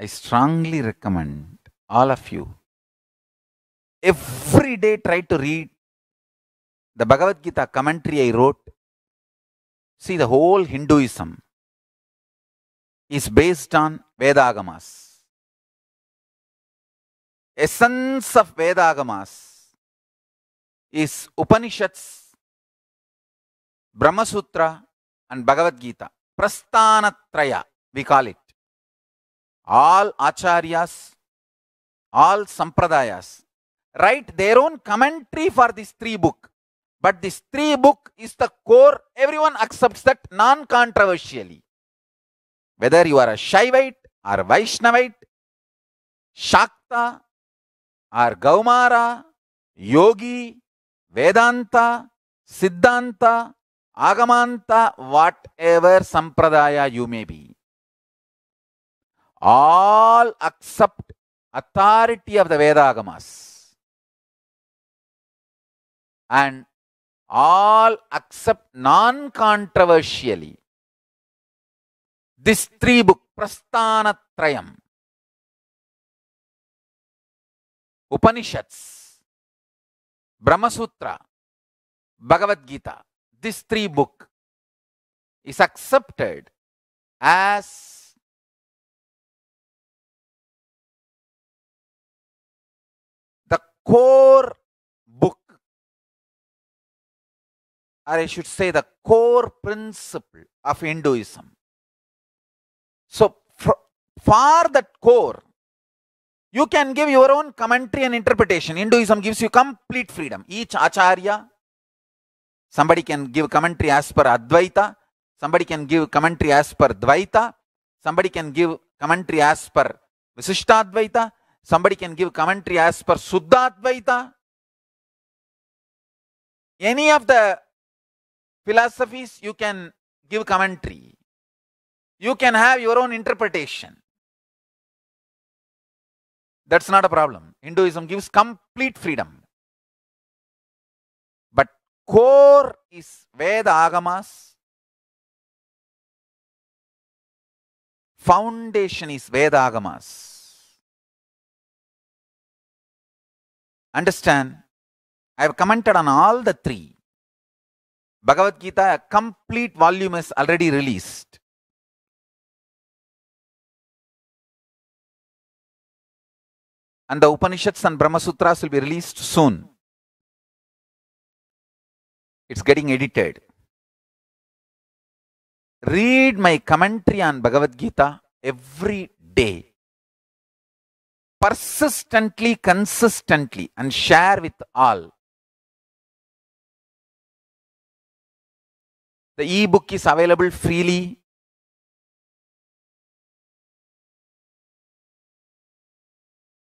I strongly recommend all of you every day try to read the Bhagavad Gita commentary I wrote. See, the whole Hinduism is based on Vedagamas. Essence of Vedagamas is Upanishads, Brahma Sutra, and Bhagavad Gita. Prasthanatraya, we call it. all acharyas, all sampradayas write their own commentary for this three book. But this three book is the core, everyone accepts that non-controversially. Whether you are a Shaivite or Vaishnavite, Shakta or Gaumara, Yogi, Vedanta, Siddhanta, Agamanta, whatever sampradaya you may be. all accept authority of the Vedagamas and all accept non controversially this three book Prasthanatrayam Upanishads Brahmasutra Bhagavad Gita this three book is accepted as core book, or I should say the core principle of Hinduism. So, for, for that core, you can give your own commentary and interpretation. Hinduism gives you complete freedom. Each acharya, somebody can give commentary as per Advaita, somebody can give commentary as per Dvaita, somebody can give commentary as per visishta advaita Somebody can give commentary as per Suddha Advaita. Any of the philosophies you can give commentary. You can have your own interpretation. That's not a problem. Hinduism gives complete freedom. But core is Veda Agamas. Foundation is Veda Agamas. Understand? I have commented on all the three. Bhagavad Gita, a complete volume is already released. And the Upanishads and Brahma Sutras will be released soon. It's getting edited. Read my commentary on Bhagavad Gita every day persistently, consistently, and share with all. The e-book is available freely